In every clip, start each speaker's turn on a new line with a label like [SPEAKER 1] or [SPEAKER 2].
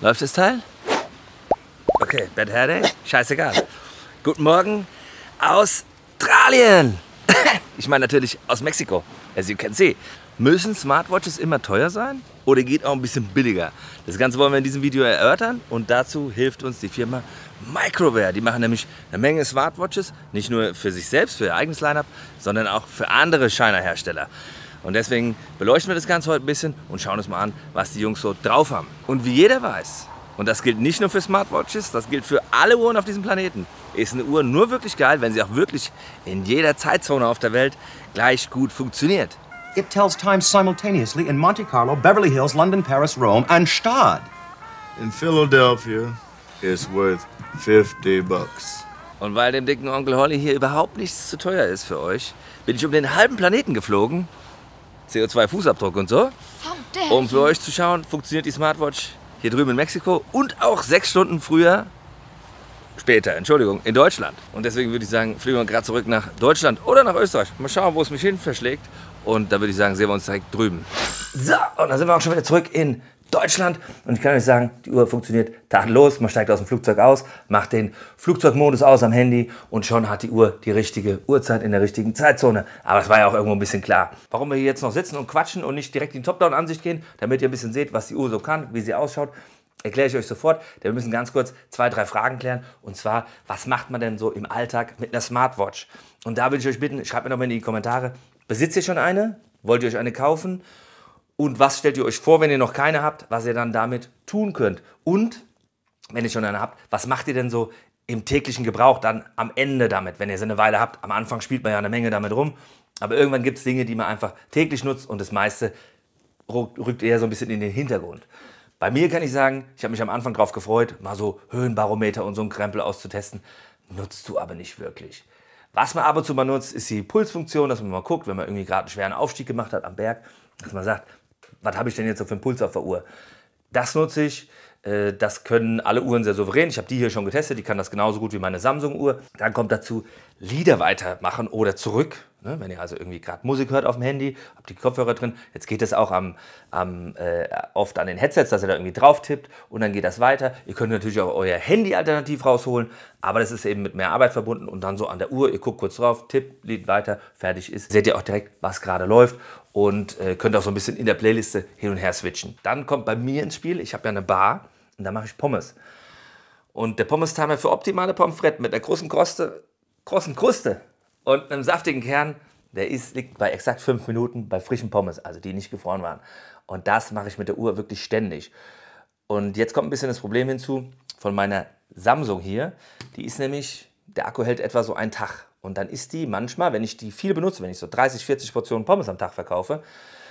[SPEAKER 1] Läuft das Teil? Okay, Bad Headache? Scheißegal. Guten Morgen, Australien! ich meine natürlich aus Mexiko, as you can see. Müssen Smartwatches immer teuer sein oder geht auch ein bisschen billiger? Das Ganze wollen wir in diesem Video erörtern und dazu hilft uns die Firma Microware. Die machen nämlich eine Menge Smartwatches, nicht nur für sich selbst, für ihr eigenes Lineup, sondern auch für andere Shiner-Hersteller. Und deswegen beleuchten wir das Ganze heute ein bisschen und schauen uns mal an, was die Jungs so drauf haben. Und wie jeder weiß, und das gilt nicht nur für Smartwatches, das gilt für alle Uhren auf diesem Planeten, ist eine Uhr nur wirklich geil, wenn sie auch wirklich in jeder Zeitzone auf der Welt gleich gut funktioniert. It tells time simultaneously in Monte Carlo, Beverly Hills, London, Paris, Rome and Stade. In Philadelphia is worth 50 bucks. Und weil dem dicken Onkel Holly hier überhaupt nichts zu teuer ist für euch, bin ich um den halben Planeten geflogen, CO2-Fußabdruck und so. Um für euch zu schauen, funktioniert die Smartwatch hier drüben in Mexiko und auch sechs Stunden früher, später, Entschuldigung, in Deutschland. Und deswegen würde ich sagen, fliegen wir gerade zurück nach Deutschland oder nach Österreich. Mal schauen, wo es mich hin verschlägt. Und da würde ich sagen, sehen wir uns direkt drüben. So, und dann sind wir auch schon wieder zurück in Deutschland. Und ich kann euch sagen, die Uhr funktioniert tadellos. Man steigt aus dem Flugzeug aus, macht den Flugzeugmodus aus am Handy und schon hat die Uhr die richtige Uhrzeit in der richtigen Zeitzone. Aber es war ja auch irgendwo ein bisschen klar. Warum wir hier jetzt noch sitzen und quatschen und nicht direkt in die Top-Down-Ansicht gehen, damit ihr ein bisschen seht, was die Uhr so kann, wie sie ausschaut, erkläre ich euch sofort. Denn wir müssen ganz kurz zwei, drei Fragen klären. Und zwar, was macht man denn so im Alltag mit einer Smartwatch? Und da würde ich euch bitten, schreibt mir doch mal in die Kommentare, besitzt ihr schon eine? Wollt ihr euch eine kaufen? und was stellt ihr euch vor, wenn ihr noch keine habt, was ihr dann damit tun könnt. Und wenn ihr schon eine habt, was macht ihr denn so im täglichen Gebrauch dann am Ende damit, wenn ihr sie eine Weile habt? Am Anfang spielt man ja eine Menge damit rum, aber irgendwann gibt es Dinge, die man einfach täglich nutzt und das meiste rückt eher so ein bisschen in den Hintergrund. Bei mir kann ich sagen, ich habe mich am Anfang darauf gefreut, mal so Höhenbarometer und so einen Krempel auszutesten. Nutzt du aber nicht wirklich. Was man ab und zu mal nutzt, ist die Pulsfunktion, dass man mal guckt, wenn man irgendwie gerade einen schweren Aufstieg gemacht hat am Berg, dass man sagt, was habe ich denn jetzt so für einen Puls auf der Uhr? Das nutze ich. Äh, das können alle Uhren sehr souverän. Ich habe die hier schon getestet, die kann das genauso gut wie meine Samsung-Uhr. Dann kommt dazu Lieder weitermachen oder zurück. Ne? Wenn ihr also irgendwie gerade Musik hört auf dem Handy, habt die Kopfhörer drin. Jetzt geht das auch am, am äh, oft an den Headsets, dass ihr da irgendwie drauf tippt und dann geht das weiter. Ihr könnt natürlich auch euer Handy alternativ rausholen, aber das ist eben mit mehr Arbeit verbunden und dann so an der Uhr. Ihr guckt kurz drauf, tippt, Lied weiter, fertig ist. Seht ihr auch direkt, was gerade läuft und äh, könnt auch so ein bisschen in der Playliste hin und her switchen. Dann kommt bei mir ins Spiel, ich habe ja eine Bar und da mache ich Pommes. Und der Pommes-Timer für optimale Pommes frites mit einer großen, Kroste, großen Kruste und einem saftigen Kern, der ist, liegt bei exakt 5 Minuten bei frischen Pommes, also die nicht gefroren waren. Und das mache ich mit der Uhr wirklich ständig. Und jetzt kommt ein bisschen das Problem hinzu von meiner Samsung hier. Die ist nämlich, der Akku hält etwa so einen Tag. Und dann ist die manchmal, wenn ich die viel benutze, wenn ich so 30, 40 Portionen Pommes am Tag verkaufe,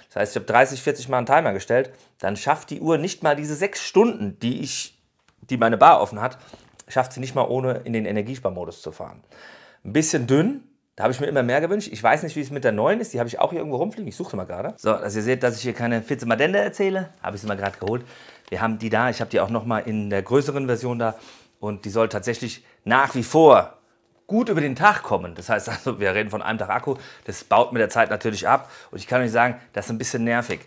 [SPEAKER 1] das heißt, ich habe 30, 40 Mal einen Timer gestellt, dann schafft die Uhr nicht mal diese sechs Stunden, die ich, die meine Bar offen hat, schafft sie nicht mal ohne in den Energiesparmodus zu fahren. Ein bisschen dünn, da habe ich mir immer mehr gewünscht. Ich weiß nicht, wie es mit der neuen ist. Die habe ich auch hier irgendwo rumfliegen. Ich suche sie mal gerade. So, dass also ihr seht, dass ich hier keine Fitzemadende erzähle. Habe ich sie mal gerade geholt. Wir haben die da. Ich habe die auch nochmal in der größeren Version da. Und die soll tatsächlich nach wie vor gut über den Tag kommen. Das heißt also, wir reden von einem Tag Akku, das baut mit der Zeit natürlich ab und ich kann euch sagen, das ist ein bisschen nervig.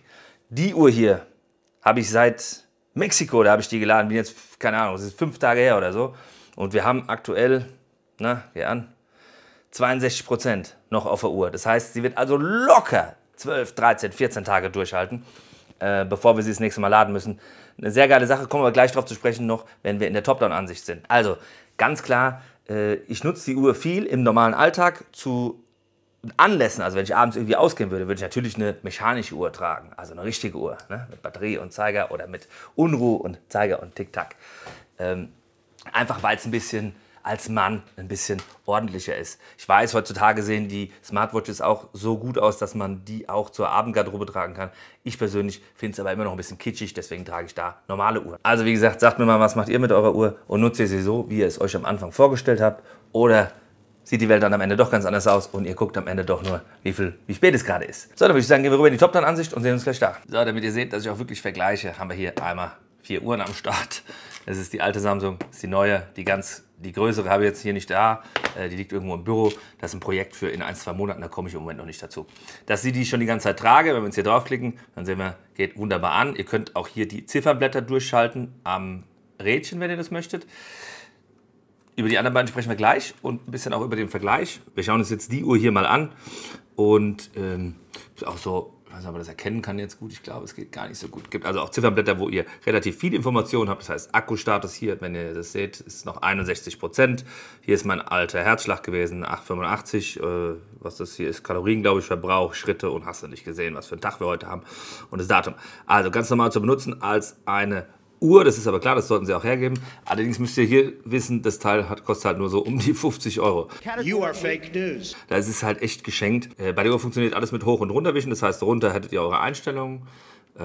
[SPEAKER 1] Die Uhr hier habe ich seit Mexiko, da habe ich die geladen, bin jetzt, keine Ahnung, es ist fünf Tage her oder so und wir haben aktuell, na, geh an, 62 Prozent noch auf der Uhr. Das heißt, sie wird also locker 12, 13, 14 Tage durchhalten, äh, bevor wir sie das nächste Mal laden müssen. Eine sehr geile Sache, kommen wir gleich darauf zu sprechen noch, wenn wir in der Top-Down-Ansicht sind. Also, ganz klar, äh, ich nutze die Uhr viel im normalen Alltag zu Anlässen. Also wenn ich abends irgendwie ausgehen würde, würde ich natürlich eine mechanische Uhr tragen, also eine richtige Uhr ne? mit Batterie und Zeiger oder mit Unruh und Zeiger und Tick-Tack. Ähm, einfach weil es ein bisschen als Mann ein bisschen ordentlicher ist. Ich weiß, heutzutage sehen die Smartwatches auch so gut aus, dass man die auch zur Abendgarderobe tragen kann. Ich persönlich finde es aber immer noch ein bisschen kitschig, deswegen trage ich da normale Uhren. Also wie gesagt, sagt mir mal, was macht ihr mit eurer Uhr und nutzt ihr sie so, wie ihr es euch am Anfang vorgestellt habt oder sieht die Welt dann am Ende doch ganz anders aus und ihr guckt am Ende doch nur, wie viel, wie spät es gerade ist. So, dann würde ich sagen, gehen wir rüber in die top ansicht und sehen uns gleich da. So, damit ihr seht, dass ich auch wirklich vergleiche, haben wir hier einmal vier Uhren am Start. Das ist die alte Samsung, das ist die neue, die ganz die größere habe ich jetzt hier nicht da, äh, die liegt irgendwo im Büro. Das ist ein Projekt für in ein, zwei Monaten, da komme ich im Moment noch nicht dazu. Dass Sie die schon die ganze Zeit trage, wenn wir jetzt hier draufklicken, dann sehen wir, geht wunderbar an. Ihr könnt auch hier die Ziffernblätter durchschalten am Rädchen, wenn ihr das möchtet. Über die anderen beiden sprechen wir gleich und ein bisschen auch über den Vergleich. Wir schauen uns jetzt die Uhr hier mal an und ähm, auch so also aber das erkennen kann jetzt gut, ich glaube, es geht gar nicht so gut. Es gibt also auch Ziffernblätter, wo ihr relativ viel Informationen habt. Das heißt, Akkustatus hier, wenn ihr das seht, ist noch 61 Prozent. Hier ist mein alter Herzschlag gewesen, 885. Äh, was das hier ist, Kalorien, glaube ich, Verbrauch, Schritte und hast du nicht gesehen, was für einen Tag wir heute haben und das Datum. Also ganz normal zu benutzen als eine Uhr, das ist aber klar, das sollten sie auch hergeben. Allerdings müsst ihr hier wissen, das Teil hat, kostet halt nur so um die 50 Euro. You are fake news. Das ist halt echt geschenkt. Äh, bei der Uhr funktioniert alles mit Hoch- und Runterwischen, das heißt, runter hättet ihr eure Einstellungen. Äh,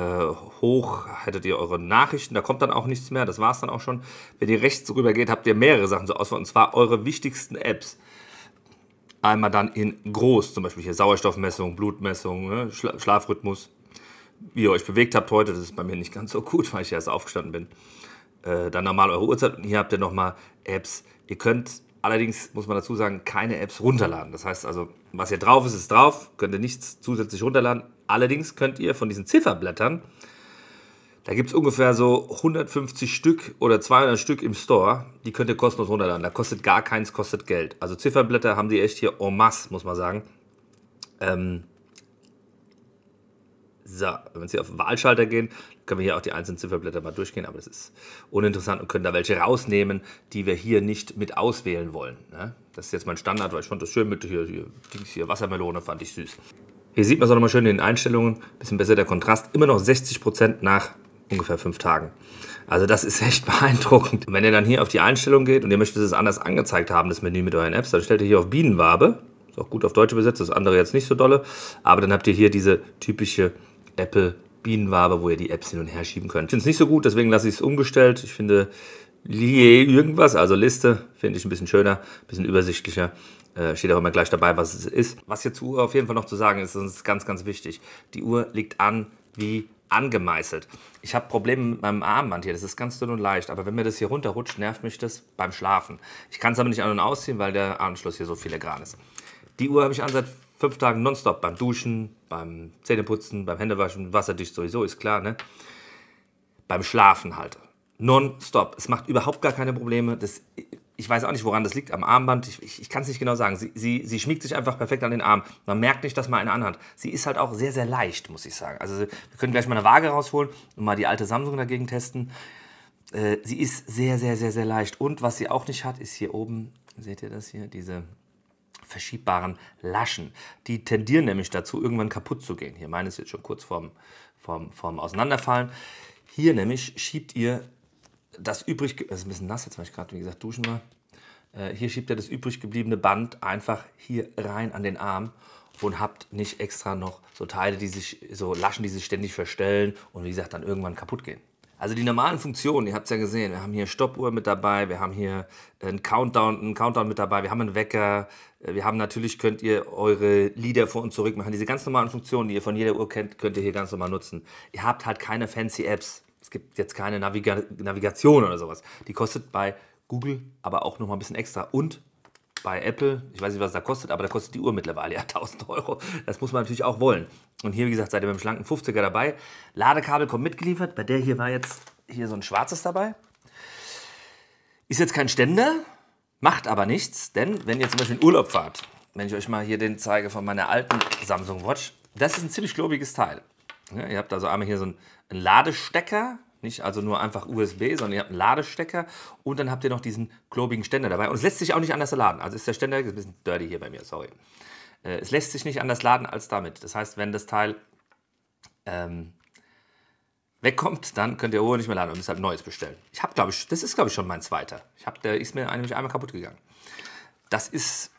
[SPEAKER 1] hoch hättet ihr eure Nachrichten, da kommt dann auch nichts mehr, das war es dann auch schon. Wenn ihr rechts rüber geht, habt ihr mehrere Sachen zur Auswahl, und zwar eure wichtigsten Apps einmal dann in groß, zum Beispiel hier Sauerstoffmessung, Blutmessung, ne, Schla Schlafrhythmus wie ihr euch bewegt habt heute. Das ist bei mir nicht ganz so gut, weil ich erst aufgestanden bin. Äh, dann nochmal eure Uhrzeit. Und hier habt ihr nochmal Apps. Ihr könnt allerdings, muss man dazu sagen, keine Apps runterladen. Das heißt also, was hier drauf ist, ist drauf. Könnt ihr nichts zusätzlich runterladen. Allerdings könnt ihr von diesen Zifferblättern, da gibt es ungefähr so 150 Stück oder 200 Stück im Store. Die könnt ihr kostenlos runterladen. Da kostet gar keins, kostet Geld. Also Zifferblätter haben die echt hier en masse, muss man sagen. Ähm, so, wenn wir hier auf den Wahlschalter gehen, können wir hier auch die einzelnen Zifferblätter mal durchgehen, aber das ist uninteressant und können da welche rausnehmen, die wir hier nicht mit auswählen wollen. Ne? Das ist jetzt mein Standard, weil ich fand das schön mit hier, hier, Dings hier Wassermelone, fand ich süß. Hier sieht man es auch nochmal schön in den Einstellungen, bisschen besser der Kontrast, immer noch 60% nach ungefähr fünf Tagen. Also das ist echt beeindruckend. wenn ihr dann hier auf die Einstellung geht und ihr möchtet es anders angezeigt haben, das Menü mit euren Apps, dann stellt ihr hier auf Bienenwabe, ist auch gut auf Deutsch übersetzt, das andere jetzt nicht so dolle, aber dann habt ihr hier diese typische Apple Bienenwabe, wo ihr die Apps hin und her schieben könnt. Ich finde es nicht so gut, deswegen lasse ich es umgestellt. Ich finde Lie irgendwas, also Liste, finde ich ein bisschen schöner, ein bisschen übersichtlicher. Äh, steht auch immer gleich dabei, was es ist. Was hier zur Uhr auf jeden Fall noch zu sagen ist, das ist ganz, ganz wichtig. Die Uhr liegt an wie angemeißelt. Ich habe Probleme mit meinem Armband hier, das ist ganz dünn und leicht, aber wenn mir das hier runterrutscht, nervt mich das beim Schlafen. Ich kann es aber nicht an- und ausziehen, weil der Anschluss hier so filigran ist. Die Uhr habe ich an seit fünf Tagen nonstop beim Duschen, beim Zähneputzen, beim Händewaschen, wasserdicht sowieso, ist klar, ne? Beim Schlafen halt. Nonstop. Es macht überhaupt gar keine Probleme. Das, ich weiß auch nicht, woran das liegt, am Armband. Ich, ich, ich kann es nicht genau sagen. Sie, sie, sie schmiegt sich einfach perfekt an den Arm. Man merkt nicht, dass man eine anhat. Sie ist halt auch sehr, sehr leicht, muss ich sagen. Also wir können gleich mal eine Waage rausholen und mal die alte Samsung dagegen testen. Äh, sie ist sehr, sehr, sehr, sehr leicht. Und was sie auch nicht hat, ist hier oben, seht ihr das hier, diese verschiebbaren Laschen. Die tendieren nämlich dazu, irgendwann kaputt zu gehen. Hier meine ist jetzt schon kurz vorm, vorm, vorm Auseinanderfallen. Hier nämlich schiebt ihr das übrig, das ist ein bisschen nass jetzt, weil ich gerade, wie gesagt, duschen war. Äh, hier schiebt ihr das übrig gebliebene Band einfach hier rein an den Arm und habt nicht extra noch so Teile, die sich, so Laschen, die sich ständig verstellen und wie gesagt dann irgendwann kaputt gehen. Also die normalen Funktionen, ihr habt es ja gesehen, wir haben hier Stoppuhr mit dabei, wir haben hier äh, einen Countdown, einen Countdown mit dabei, wir haben einen Wecker, äh, wir haben natürlich, könnt ihr eure Lieder vor und zurück machen. Diese ganz normalen Funktionen, die ihr von jeder Uhr kennt, könnt ihr hier ganz normal nutzen. Ihr habt halt keine fancy Apps. Es gibt jetzt keine Naviga Navigation oder sowas. Die kostet bei Google aber auch nochmal ein bisschen extra. Und bei Apple, ich weiß nicht, was da kostet, aber da kostet die Uhr mittlerweile ja 1000 Euro. Das muss man natürlich auch wollen. Und hier, wie gesagt, seid ihr mit dem schlanken 50er dabei. Ladekabel kommt mitgeliefert. Bei der hier war jetzt hier so ein schwarzes dabei. Ist jetzt kein Ständer, macht aber nichts, denn wenn ihr zum Beispiel in Urlaub fahrt, wenn ich euch mal hier den zeige von meiner alten Samsung Watch, das ist ein ziemlich klobiges Teil. Ja, ihr habt also einmal hier so einen Ladestecker, nicht also nur einfach USB, sondern ihr habt einen Ladestecker und dann habt ihr noch diesen klobigen Ständer dabei. Und es lässt sich auch nicht anders laden. Also ist der Ständer ist ein bisschen dirty hier bei mir, sorry. Äh, es lässt sich nicht anders laden als damit. Das heißt, wenn das Teil ähm, wegkommt, dann könnt ihr Ruhe nicht mehr laden und müsst halt neues bestellen. Ich habe, glaube ich, das ist, glaube ich, schon mein zweiter. Ich hab, der ist mir nämlich einmal kaputt gegangen. Das ist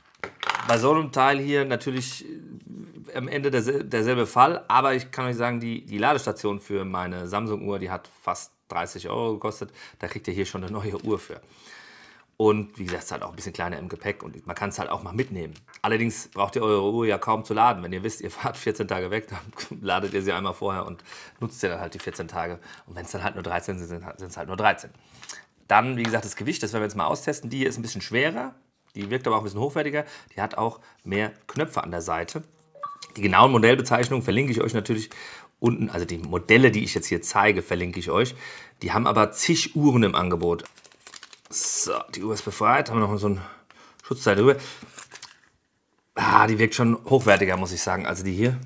[SPEAKER 1] bei so einem Teil hier natürlich äh, am Ende derselbe Fall, aber ich kann euch sagen, die, die Ladestation für meine Samsung-Uhr, die hat fast 30 Euro gekostet. Da kriegt ihr hier schon eine neue Uhr für. Und wie gesagt, es ist halt auch ein bisschen kleiner im Gepäck und man kann es halt auch mal mitnehmen. Allerdings braucht ihr eure Uhr ja kaum zu laden. Wenn ihr wisst, ihr fahrt 14 Tage weg, dann ladet ihr sie einmal vorher und nutzt ihr dann halt die 14 Tage. Und wenn es dann halt nur 13 sind, sind es halt, halt nur 13. Dann, wie gesagt, das Gewicht, das werden wir jetzt mal austesten. Die hier ist ein bisschen schwerer, die wirkt aber auch ein bisschen hochwertiger. Die hat auch mehr Knöpfe an der Seite. Die genauen Modellbezeichnungen verlinke ich euch natürlich unten. Also die Modelle, die ich jetzt hier zeige, verlinke ich euch. Die haben aber zig Uhren im Angebot. So, die Uhr ist befreit. Haben wir noch so einen Schutzteil drüber. Ah, die wirkt schon hochwertiger, muss ich sagen. Also die hier.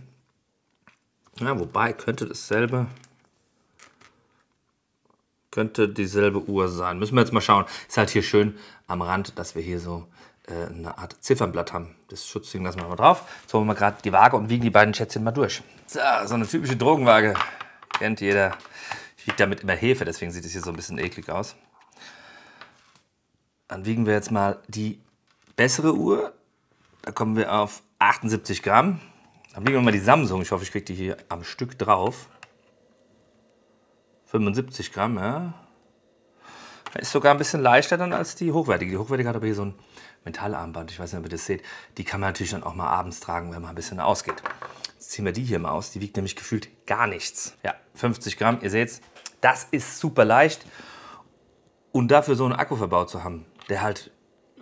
[SPEAKER 1] Ja, wobei, könnte dasselbe könnte dieselbe Uhr sein. Müssen wir jetzt mal schauen. Ist halt hier schön am Rand, dass wir hier so äh, eine Art Ziffernblatt haben. Das Schutzding lassen wir mal drauf. Jetzt holen wir mal gerade die Waage und wiegen die beiden Schätzchen mal durch. So, so eine typische Drogenwaage. Kennt jeder. Ich wiege damit immer Hefe, deswegen sieht es hier so ein bisschen eklig aus. Dann wiegen wir jetzt mal die bessere Uhr. Da kommen wir auf 78 Gramm. Dann wiegen wir mal die Samsung. Ich hoffe, ich kriege die hier am Stück drauf. 75 Gramm, ja. Ist sogar ein bisschen leichter dann als die hochwertige. Die hochwertige hat aber hier so ein Metallarmband, ich weiß nicht, ob ihr das seht. Die kann man natürlich dann auch mal abends tragen, wenn man ein bisschen ausgeht. Jetzt ziehen wir die hier mal aus, die wiegt nämlich gefühlt gar nichts. Ja, 50 Gramm, ihr seht's, das ist super leicht. Und dafür so einen Akku verbaut zu haben, der halt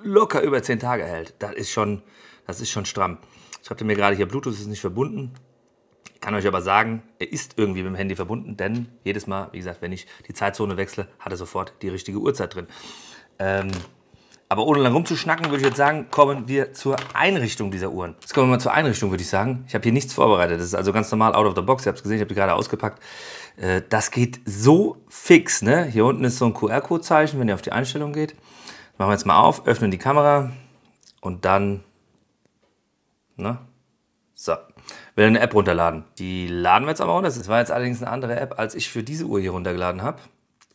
[SPEAKER 1] locker über 10 Tage hält, das ist schon, das ist schon stramm. Ich habe mir gerade hier, Bluetooth ist nicht verbunden, ich kann euch aber sagen, er ist irgendwie mit dem Handy verbunden, denn jedes Mal, wie gesagt, wenn ich die Zeitzone wechsle, hat er sofort die richtige Uhrzeit drin. Ähm, aber ohne lang rumzuschnacken, würde ich jetzt sagen, kommen wir zur Einrichtung dieser Uhren. Jetzt kommen wir mal zur Einrichtung, würde ich sagen. Ich habe hier nichts vorbereitet. Das ist also ganz normal out of the box. Ihr habt es gesehen, ich habe die gerade ausgepackt. Äh, das geht so fix. Ne? Hier unten ist so ein QR-Code-Zeichen, wenn ihr auf die Einstellung geht. machen wir jetzt mal auf, öffnen die Kamera und dann... Ne? So will eine App runterladen. Die laden wir jetzt aber runter. Das war jetzt allerdings eine andere App, als ich für diese Uhr hier runtergeladen habe.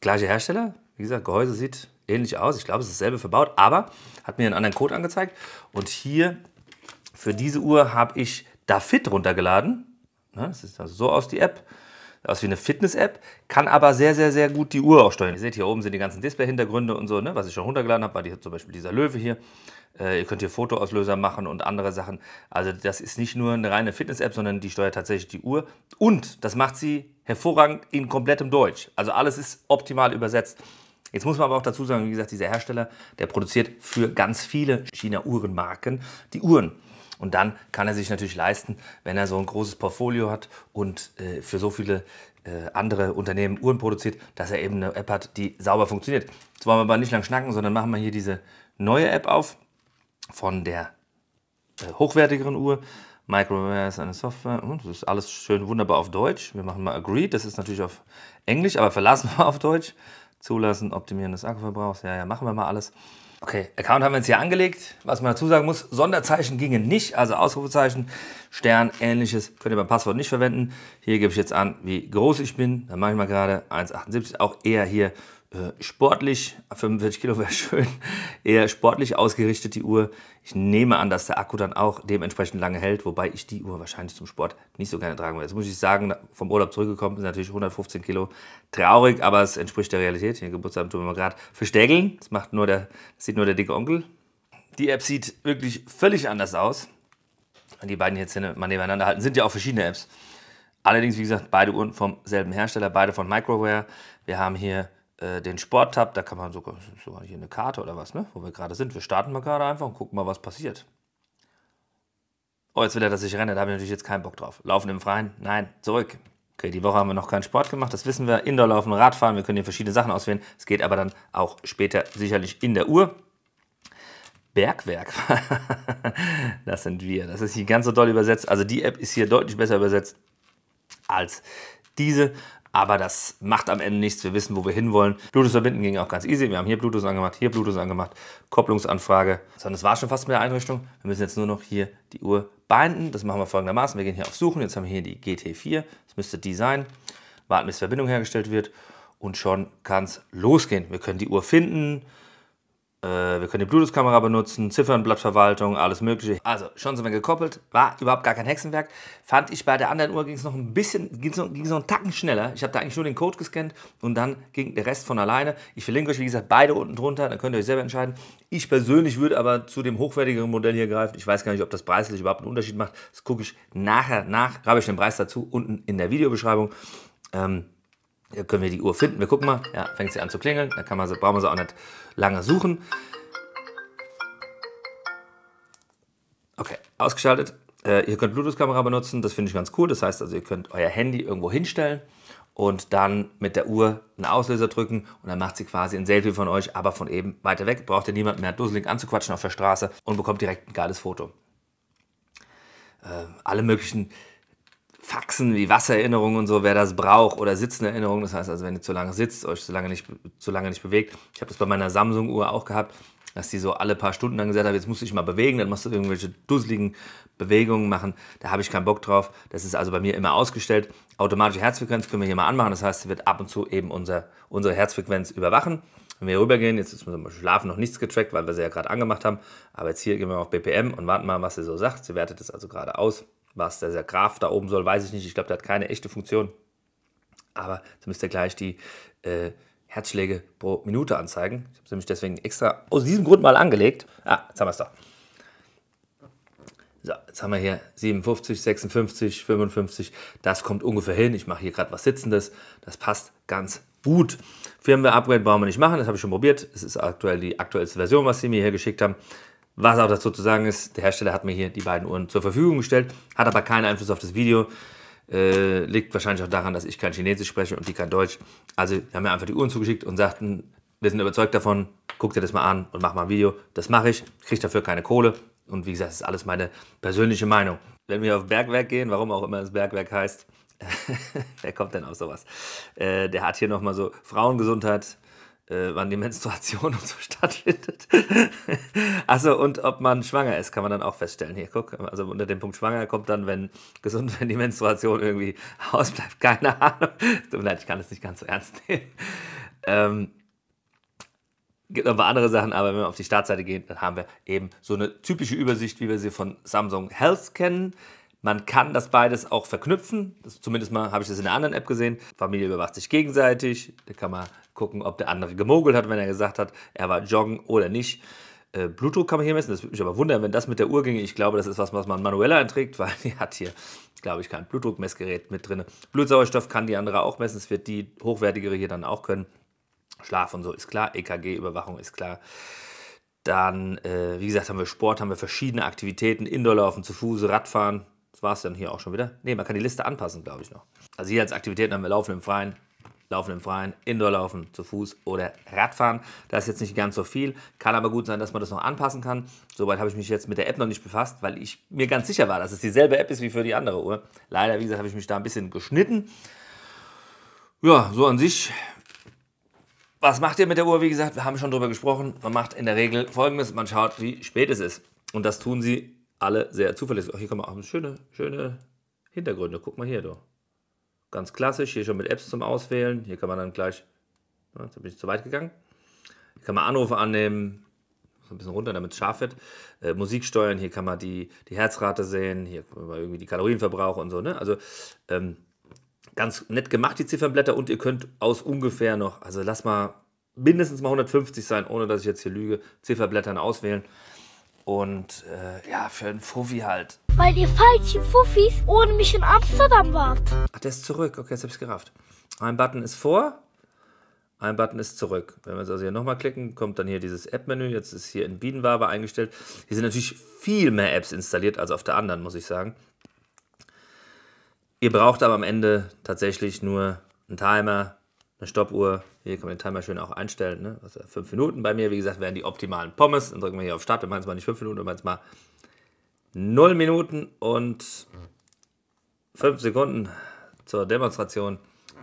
[SPEAKER 1] Gleiche Hersteller. Wie gesagt, Gehäuse sieht ähnlich aus. Ich glaube, es ist dasselbe verbaut, aber hat mir einen anderen Code angezeigt. Und hier für diese Uhr habe ich DaFit runtergeladen. Ne, das ist also so aus die App aus wie eine Fitness-App, kann aber sehr, sehr, sehr gut die Uhr auch steuern. Ihr seht, hier oben sind die ganzen Display-Hintergründe und so, ne? was ich schon runtergeladen habe, war die, zum Beispiel dieser Löwe hier. Äh, ihr könnt hier Fotoauslöser machen und andere Sachen. Also das ist nicht nur eine reine Fitness-App, sondern die steuert tatsächlich die Uhr. Und das macht sie hervorragend in komplettem Deutsch. Also alles ist optimal übersetzt. Jetzt muss man aber auch dazu sagen, wie gesagt, dieser Hersteller, der produziert für ganz viele China-Uhrenmarken die Uhren. Und dann kann er sich natürlich leisten, wenn er so ein großes Portfolio hat und äh, für so viele äh, andere Unternehmen Uhren produziert, dass er eben eine App hat, die sauber funktioniert. Jetzt wollen wir aber nicht lang schnacken, sondern machen wir hier diese neue App auf von der äh, hochwertigeren Uhr. Microware ist eine Software. Das ist alles schön wunderbar auf Deutsch. Wir machen mal Agreed. Das ist natürlich auf Englisch, aber verlassen wir auf Deutsch. Zulassen, Optimieren des Akkuverbrauchs. Ja, ja, machen wir mal alles. Okay, Account haben wir jetzt hier angelegt. Was man dazu sagen muss, Sonderzeichen gingen nicht, also Ausrufezeichen, Stern, ähnliches, könnt ihr beim Passwort nicht verwenden. Hier gebe ich jetzt an, wie groß ich bin. Da mache ich mal gerade 1,78, auch eher hier äh, sportlich, 45 Kilo wäre schön, eher sportlich ausgerichtet die Uhr. Ich nehme an, dass der Akku dann auch dementsprechend lange hält, wobei ich die Uhr wahrscheinlich zum Sport nicht so gerne tragen würde. Jetzt muss ich sagen, vom Urlaub zurückgekommen sind natürlich 115 Kilo. Traurig, aber es entspricht der Realität. Den Geburtstag tun wir gerade verstägeln. Das, macht nur der, das sieht nur der dicke Onkel. Die App sieht wirklich völlig anders aus. Die beiden jetzt mal nebeneinander halten, sind ja auch verschiedene Apps. Allerdings, wie gesagt, beide Uhren vom selben Hersteller, beide von Microware. Wir haben hier äh, den Sporttab, da kann man sogar, sogar hier eine Karte oder was, ne? wo wir gerade sind. Wir starten mal gerade einfach und gucken mal, was passiert. Oh, jetzt will er, dass ich renne, da habe ich natürlich jetzt keinen Bock drauf. Laufen im Freien? Nein, zurück. Okay, die Woche haben wir noch keinen Sport gemacht, das wissen wir. Indoor laufen, Radfahren, wir können hier verschiedene Sachen auswählen. Es geht aber dann auch später sicherlich in der Uhr. Bergwerk. das sind wir. Das ist hier ganz so doll übersetzt. Also die App ist hier deutlich besser übersetzt als diese aber das macht am Ende nichts. Wir wissen, wo wir hinwollen. Bluetooth verbinden ging auch ganz easy. Wir haben hier Bluetooth angemacht, hier Bluetooth angemacht, Kopplungsanfrage. Sondern es war schon fast mit der Einrichtung. Wir müssen jetzt nur noch hier die Uhr binden. Das machen wir folgendermaßen. Wir gehen hier auf Suchen. Jetzt haben wir hier die GT4. Das müsste die sein. Warten, bis Verbindung hergestellt wird. Und schon kann es losgehen. Wir können die Uhr finden. Äh, wir können die Bluetooth-Kamera benutzen, Ziffernblattverwaltung, alles mögliche. Also, schon sind wir gekoppelt, war überhaupt gar kein Hexenwerk. Fand ich bei der anderen Uhr ging es noch ein bisschen, ging es ging's noch einen Tacken schneller. Ich habe da eigentlich nur den Code gescannt und dann ging der Rest von alleine. Ich verlinke euch, wie gesagt, beide unten drunter, dann könnt ihr euch selber entscheiden. Ich persönlich würde aber zu dem hochwertigeren Modell hier greifen. Ich weiß gar nicht, ob das preislich überhaupt einen Unterschied macht. Das gucke ich nachher nach, grabe ich den Preis dazu unten in der Videobeschreibung. Ähm, hier können wir die Uhr finden. Wir gucken mal. Ja, fängt sie an zu klingeln. Da kann man sie, brauchen wir sie auch nicht lange suchen. Okay, ausgeschaltet. Äh, ihr könnt Bluetooth-Kamera benutzen. Das finde ich ganz cool. Das heißt also, ihr könnt euer Handy irgendwo hinstellen und dann mit der Uhr einen Auslöser drücken und dann macht sie quasi ein Selfie von euch, aber von eben weiter weg. Braucht ihr niemanden mehr dusselig anzuquatschen auf der Straße und bekommt direkt ein geiles Foto. Äh, alle möglichen Faxen wie Wassererinnerungen und so, wer das braucht oder Sitzenerinnerungen, das heißt also, wenn ihr zu lange sitzt, euch zu lange nicht, zu lange nicht bewegt. Ich habe das bei meiner Samsung-Uhr auch gehabt, dass die so alle paar Stunden dann gesagt hat, jetzt musst du dich mal bewegen, dann musst du irgendwelche dusseligen Bewegungen machen, da habe ich keinen Bock drauf. Das ist also bei mir immer ausgestellt. Automatische Herzfrequenz können wir hier mal anmachen, das heißt, sie wird ab und zu eben unser, unsere Herzfrequenz überwachen. Wenn wir hier rübergehen, jetzt ist zum Schlafen noch nichts getrackt, weil wir sie ja gerade angemacht haben, aber jetzt hier gehen wir auf BPM und warten mal, was sie so sagt. Sie wertet das also gerade aus. Was der, der Graph da oben soll, weiß ich nicht. Ich glaube, der hat keine echte Funktion. Aber zumindest gleich die äh, Herzschläge pro Minute anzeigen. Ich habe es nämlich deswegen extra aus diesem Grund mal angelegt. Ah, jetzt haben wir es da. So, jetzt haben wir hier 57, 56, 55. Das kommt ungefähr hin. Ich mache hier gerade was Sitzendes. Das passt ganz gut. Firmware-Upgrade brauchen wir nicht machen. Das habe ich schon probiert. Es ist aktuell die aktuellste Version, was sie mir hier geschickt haben. Was auch dazu zu sagen ist, der Hersteller hat mir hier die beiden Uhren zur Verfügung gestellt, hat aber keinen Einfluss auf das Video. Äh, liegt wahrscheinlich auch daran, dass ich kein Chinesisch spreche und die kein Deutsch. Also die haben mir einfach die Uhren zugeschickt und sagten, wir sind überzeugt davon, guck dir das mal an und mach mal ein Video. Das mache ich, kriege dafür keine Kohle. Und wie gesagt, das ist alles meine persönliche Meinung. Wenn wir auf Bergwerk gehen, warum auch immer das Bergwerk heißt, wer kommt denn auf sowas? Äh, der hat hier nochmal so Frauengesundheit, äh, wann die Menstruation und so stattfindet. also und ob man schwanger ist, kann man dann auch feststellen. Hier, guck, also unter dem Punkt schwanger kommt dann, wenn gesund, wenn die Menstruation irgendwie ausbleibt. Keine Ahnung. Tut mir leid, ich kann es nicht ganz so ernst nehmen. Ähm, gibt noch ein paar andere Sachen, aber wenn wir auf die Startseite gehen, dann haben wir eben so eine typische Übersicht, wie wir sie von Samsung Health kennen. Man kann das beides auch verknüpfen. Das, zumindest mal habe ich das in einer anderen App gesehen. Familie überwacht sich gegenseitig. Da kann man gucken, ob der andere gemogelt hat, wenn er gesagt hat, er war joggen oder nicht. Äh, Blutdruck kann man hier messen. Das würde mich aber wundern, wenn das mit der Uhr ginge. Ich glaube, das ist was, was man manueller einträgt, weil die hat hier, glaube ich, kein Blutdruckmessgerät mit drin. Blutsauerstoff kann die andere auch messen. Das wird die hochwertigere hier dann auch können. Schlaf und so ist klar. EKG-Überwachung ist klar. Dann, äh, wie gesagt, haben wir Sport, haben wir verschiedene Aktivitäten. Indoorlaufen, zu Fuß, Radfahren, war es dann hier auch schon wieder. Ne, man kann die Liste anpassen, glaube ich noch. Also hier als Aktivitäten haben wir Laufen im Freien, Laufen im Freien, Indoorlaufen, zu Fuß oder Radfahren. Da ist jetzt nicht ganz so viel. Kann aber gut sein, dass man das noch anpassen kann. Soweit habe ich mich jetzt mit der App noch nicht befasst, weil ich mir ganz sicher war, dass es dieselbe App ist wie für die andere Uhr. Leider, wie gesagt, habe ich mich da ein bisschen geschnitten. Ja, so an sich. Was macht ihr mit der Uhr? Wie gesagt, wir haben schon darüber gesprochen. Man macht in der Regel folgendes: Man schaut, wie spät es ist. Und das tun sie alle sehr zuverlässig. hier kann man auch schöne, schöne Hintergründe. Guck mal hier, du. Ganz klassisch, hier schon mit Apps zum Auswählen. Hier kann man dann gleich, jetzt ne, bin ich zu weit gegangen. Hier kann man Anrufe annehmen, ein bisschen runter, damit es scharf wird. Äh, Musik steuern, hier kann man die, die Herzrate sehen, hier kann man irgendwie die Kalorienverbrauch und so. Ne? Also ähm, ganz nett gemacht, die Ziffernblätter. Und ihr könnt aus ungefähr noch, also lass mal mindestens mal 150 sein, ohne dass ich jetzt hier lüge, Zifferblättern auswählen. Und äh, ja, für einen Fuffi halt. Weil ihr falsche Fuffis ohne mich in Amsterdam wart. Ach, der ist zurück. Okay, jetzt hab ich's gerafft. Ein Button ist vor, ein Button ist zurück. Wenn wir jetzt also hier nochmal klicken, kommt dann hier dieses App-Menü. Jetzt ist hier in Bienenwabe eingestellt. Hier sind natürlich viel mehr Apps installiert als auf der anderen, muss ich sagen. Ihr braucht aber am Ende tatsächlich nur einen Timer, eine Stoppuhr. Hier kann man den Timer schön auch einstellen. Ne? Also fünf Minuten bei mir, wie gesagt, wären die optimalen Pommes. Dann drücken wir hier auf Start. Wir machen es mal nicht fünf Minuten, wir machen es mal null Minuten und fünf Sekunden zur Demonstration.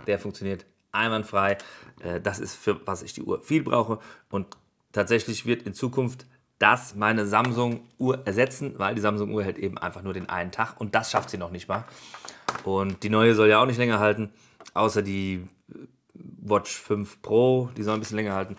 [SPEAKER 1] Der funktioniert einwandfrei. Äh, das ist für was ich die Uhr viel brauche. Und tatsächlich wird in Zukunft das meine Samsung-Uhr ersetzen, weil die Samsung-Uhr hält eben einfach nur den einen Tag und das schafft sie noch nicht mal. Und die neue soll ja auch nicht länger halten, außer die Watch 5 Pro, die soll ein bisschen länger halten,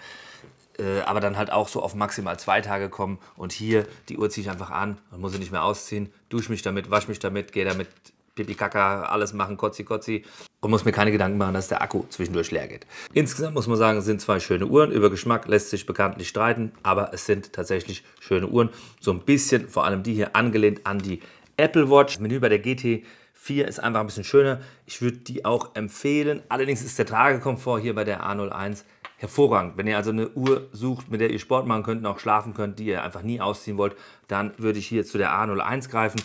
[SPEAKER 1] äh, aber dann halt auch so auf maximal zwei Tage kommen. Und hier, die Uhr ziehe ich einfach an und muss sie nicht mehr ausziehen, dusche mich damit, wasche mich damit, gehe damit Pipi Kaka, alles machen, Kotzi Kotzi und muss mir keine Gedanken machen, dass der Akku zwischendurch leer geht. Insgesamt muss man sagen, es sind zwei schöne Uhren. Über Geschmack lässt sich bekanntlich streiten, aber es sind tatsächlich schöne Uhren. So ein bisschen, vor allem die hier, angelehnt an die Apple Watch. Menü bei der GT 4 ist einfach ein bisschen schöner. Ich würde die auch empfehlen. Allerdings ist der Tragekomfort hier bei der A01 hervorragend. Wenn ihr also eine Uhr sucht, mit der ihr Sport machen könnt und auch schlafen könnt, die ihr einfach nie ausziehen wollt, dann würde ich hier zu der A01 greifen.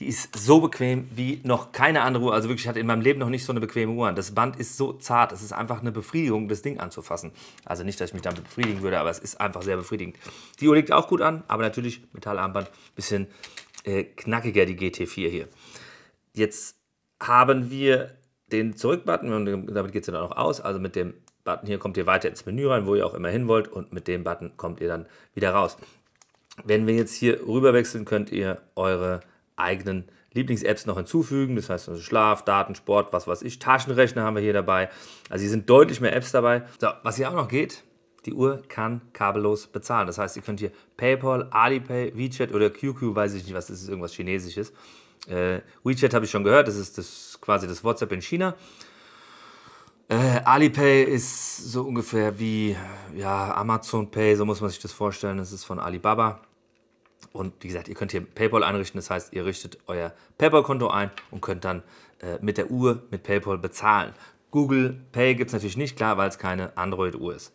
[SPEAKER 1] Die ist so bequem wie noch keine andere Uhr. Also wirklich, ich hatte in meinem Leben noch nicht so eine bequeme Uhr an. Das Band ist so zart. Es ist einfach eine Befriedigung, das Ding anzufassen. Also nicht, dass ich mich damit befriedigen würde, aber es ist einfach sehr befriedigend. Die Uhr liegt auch gut an, aber natürlich Metallarmband, bisschen äh, knackiger die GT4 hier. Jetzt haben wir den Zurück-Button und damit geht es dann auch aus. Also mit dem Button hier kommt ihr weiter ins Menü rein, wo ihr auch immer hin wollt und mit dem Button kommt ihr dann wieder raus. Wenn wir jetzt hier rüber wechseln, könnt ihr eure eigenen Lieblings-Apps noch hinzufügen. Das heißt also Schlaf, Daten, Sport, was weiß ich. Taschenrechner haben wir hier dabei. Also hier sind deutlich mehr Apps dabei. So, was hier auch noch geht, die Uhr kann kabellos bezahlen. Das heißt, ihr könnt hier PayPal, Alipay, WeChat oder QQ, weiß ich nicht, was das ist, irgendwas Chinesisches. Äh, WeChat habe ich schon gehört, das ist das, quasi das WhatsApp in China. Äh, Alipay ist so ungefähr wie ja, Amazon Pay, so muss man sich das vorstellen. Das ist von Alibaba. Und wie gesagt, ihr könnt hier PayPal einrichten, das heißt, ihr richtet euer PayPal-Konto ein und könnt dann äh, mit der Uhr mit PayPal bezahlen. Google Pay gibt es natürlich nicht, klar, weil es keine Android-Uhr ist.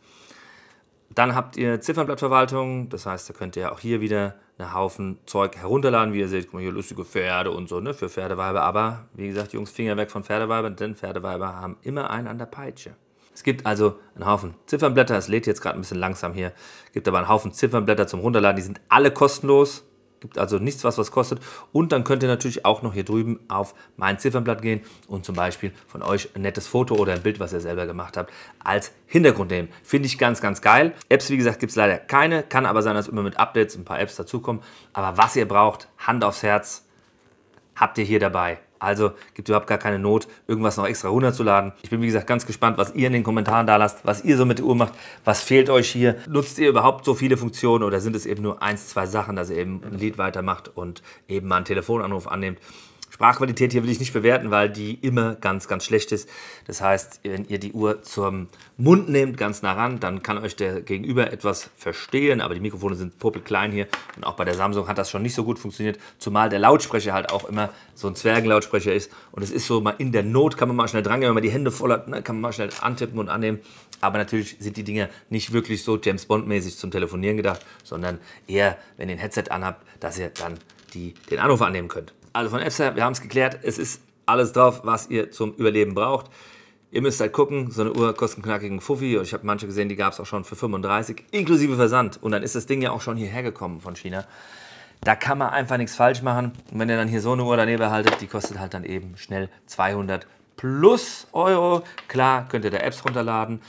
[SPEAKER 1] Dann habt ihr Ziffernblattverwaltung, das heißt, da könnt ihr auch hier wieder einen Haufen Zeug herunterladen, wie ihr seht, guck mal hier lustige Pferde und so, ne, für Pferdeweiber, aber wie gesagt, Jungs, Finger weg von Pferdeweibern, denn Pferdeweiber haben immer einen an der Peitsche. Es gibt also einen Haufen Ziffernblätter, es lädt jetzt gerade ein bisschen langsam hier, gibt aber einen Haufen Ziffernblätter zum Runterladen, die sind alle kostenlos, Gibt also nichts, was was kostet. Und dann könnt ihr natürlich auch noch hier drüben auf mein Ziffernblatt gehen und zum Beispiel von euch ein nettes Foto oder ein Bild, was ihr selber gemacht habt, als Hintergrund nehmen. Finde ich ganz, ganz geil. Apps, wie gesagt, gibt es leider keine. Kann aber sein, dass immer mit Updates ein paar Apps dazukommen. Aber was ihr braucht, Hand aufs Herz, habt ihr hier dabei. Also gibt überhaupt gar keine Not, irgendwas noch extra runterzuladen. Ich bin wie gesagt ganz gespannt, was ihr in den Kommentaren da lasst, was ihr so mit der Uhr macht, was fehlt euch hier. Nutzt ihr überhaupt so viele Funktionen oder sind es eben nur eins, zwei Sachen, dass ihr eben ein Lied weitermacht und eben mal einen Telefonanruf annimmt? Sprachqualität hier will ich nicht bewerten, weil die immer ganz, ganz schlecht ist. Das heißt, wenn ihr die Uhr zum Mund nehmt, ganz nah ran, dann kann euch der Gegenüber etwas verstehen. Aber die Mikrofone sind popelklein hier und auch bei der Samsung hat das schon nicht so gut funktioniert. Zumal der Lautsprecher halt auch immer so ein Zwergenlautsprecher ist. Und es ist so mal in der Not, kann man mal schnell drangehen, wenn man die Hände voll hat, ne, kann man mal schnell antippen und annehmen. Aber natürlich sind die Dinger nicht wirklich so James Bond-mäßig zum Telefonieren gedacht, sondern eher, wenn ihr ein Headset anhabt, dass ihr dann die, den Anruf annehmen könnt. Also von Apps her, wir haben es geklärt, es ist alles drauf, was ihr zum Überleben braucht. Ihr müsst halt gucken, so eine Uhr kostet einen knackigen Fuffi und ich habe manche gesehen, die gab es auch schon für 35, inklusive Versand. Und dann ist das Ding ja auch schon hierher gekommen von China. Da kann man einfach nichts falsch machen. Und wenn ihr dann hier so eine Uhr daneben haltet, die kostet halt dann eben schnell 200 plus Euro. Klar, könnt ihr da Apps runterladen,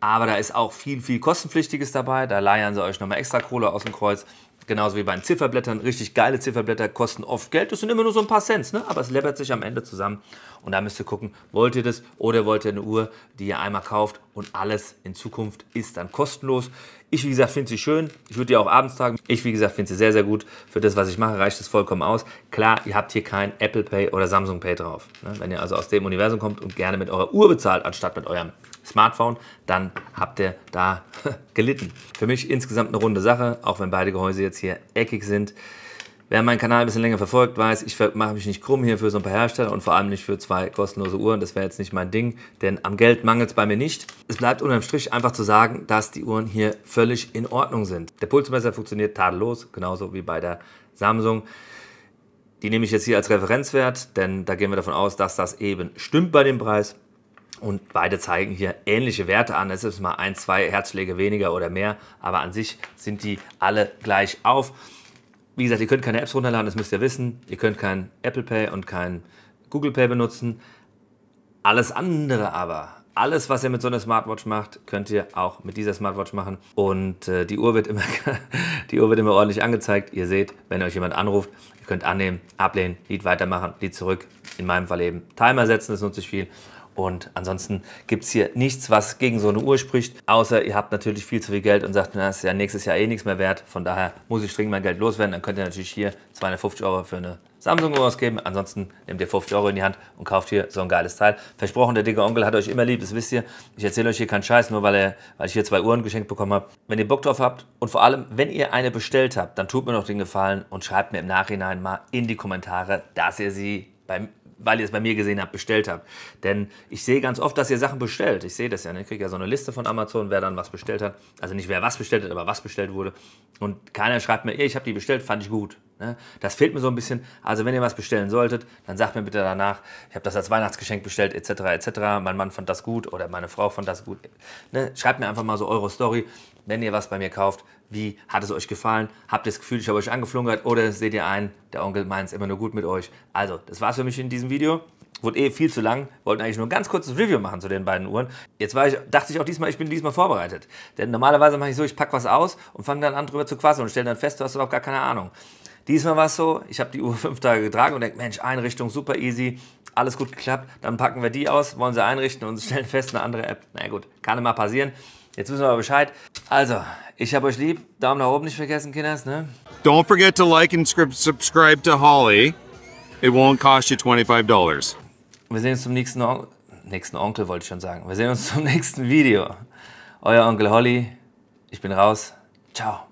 [SPEAKER 1] aber da ist auch viel, viel kostenpflichtiges dabei. Da leiern sie euch nochmal extra Kohle aus dem Kreuz. Genauso wie bei den Zifferblättern. Richtig geile Zifferblätter kosten oft Geld. Das sind immer nur so ein paar Cent, ne? aber es läppert sich am Ende zusammen. Und da müsst ihr gucken, wollt ihr das oder wollt ihr eine Uhr, die ihr einmal kauft und alles in Zukunft ist dann kostenlos. Ich, wie gesagt, finde sie schön. Ich würde die auch abends tragen. Ich, wie gesagt, finde sie sehr, sehr gut. Für das, was ich mache, reicht es vollkommen aus. Klar, ihr habt hier kein Apple Pay oder Samsung Pay drauf. Ne? Wenn ihr also aus dem Universum kommt und gerne mit eurer Uhr bezahlt, anstatt mit eurem Smartphone, dann habt ihr da gelitten. Für mich insgesamt eine runde Sache, auch wenn beide Gehäuse jetzt hier eckig sind. Wer meinen Kanal ein bisschen länger verfolgt, weiß, ich mache mich nicht krumm hier für so ein paar Hersteller und vor allem nicht für zwei kostenlose Uhren. Das wäre jetzt nicht mein Ding, denn am Geld mangelt es bei mir nicht. Es bleibt unterm Strich einfach zu sagen, dass die Uhren hier völlig in Ordnung sind. Der Pulsmesser funktioniert tadellos, genauso wie bei der Samsung. Die nehme ich jetzt hier als Referenzwert, denn da gehen wir davon aus, dass das eben stimmt bei dem Preis. Und beide zeigen hier ähnliche Werte an. Es ist mal ein, zwei Herzschläge weniger oder mehr, aber an sich sind die alle gleich auf. Wie gesagt, ihr könnt keine Apps runterladen, das müsst ihr wissen. Ihr könnt kein Apple Pay und kein Google Pay benutzen. Alles andere aber, alles, was ihr mit so einer Smartwatch macht, könnt ihr auch mit dieser Smartwatch machen. Und äh, die, Uhr wird immer, die Uhr wird immer ordentlich angezeigt. Ihr seht, wenn euch jemand anruft, ihr könnt annehmen, ablehnen, Lied weitermachen, Lied zurück. In meinem Fall eben Timer setzen, das nutze ich viel. Und ansonsten gibt es hier nichts, was gegen so eine Uhr spricht, außer ihr habt natürlich viel zu viel Geld und sagt, na, ist ja nächstes Jahr eh nichts mehr wert. Von daher muss ich dringend mein Geld loswerden. Dann könnt ihr natürlich hier 250 Euro für eine Samsung Uhr ausgeben. Ansonsten nehmt ihr 50 Euro in die Hand und kauft hier so ein geiles Teil. Versprochen, der dicke Onkel hat euch immer lieb, das wisst ihr. Ich erzähle euch hier keinen Scheiß, nur weil, er, weil ich hier zwei Uhren geschenkt bekommen habe. Wenn ihr Bock drauf habt und vor allem, wenn ihr eine bestellt habt, dann tut mir noch den Gefallen und schreibt mir im Nachhinein mal in die Kommentare, dass ihr sie beim weil ihr es bei mir gesehen habt, bestellt habt. Denn ich sehe ganz oft, dass ihr Sachen bestellt. Ich sehe das ja. Ne? Ich kriege ja so eine Liste von Amazon, wer dann was bestellt hat. Also nicht wer was bestellt hat, aber was bestellt wurde. Und keiner schreibt mir, ich habe die bestellt, fand ich gut. Ne? Das fehlt mir so ein bisschen. Also wenn ihr was bestellen solltet, dann sagt mir bitte danach, ich habe das als Weihnachtsgeschenk bestellt, etc. etc. Mein Mann fand das gut oder meine Frau fand das gut. Ne? Schreibt mir einfach mal so eure Story wenn ihr was bei mir kauft, wie hat es euch gefallen? Habt ihr das Gefühl, ich habe euch angeflunkert oder seht ihr ein, der Onkel meint es immer nur gut mit euch? Also, das war's für mich in diesem Video. Wurde eh viel zu lang, wollten eigentlich nur ein ganz kurzes Review machen zu den beiden Uhren. Jetzt ich, dachte ich auch diesmal, ich bin diesmal vorbereitet. Denn normalerweise mache ich so, ich packe was aus und fange dann an drüber zu quasseln und stelle dann fest, du hast überhaupt gar keine Ahnung. Diesmal war es so, ich habe die Uhr fünf Tage getragen und denke, Mensch, Einrichtung, super easy, alles gut geklappt, dann packen wir die aus, wollen sie einrichten und stellen fest, eine andere App. Na gut, kann immer passieren. Jetzt wissen wir aber Bescheid. Also, ich habe euch lieb. Daumen nach oben nicht vergessen, Kinders, ne? Don't forget to like and subscribe to Holly. It won't cost you $25. Wir sehen uns zum nächsten, On nächsten Onkel, wollte ich schon sagen. Wir sehen uns zum nächsten Video. Euer Onkel Holly. Ich bin raus. Ciao.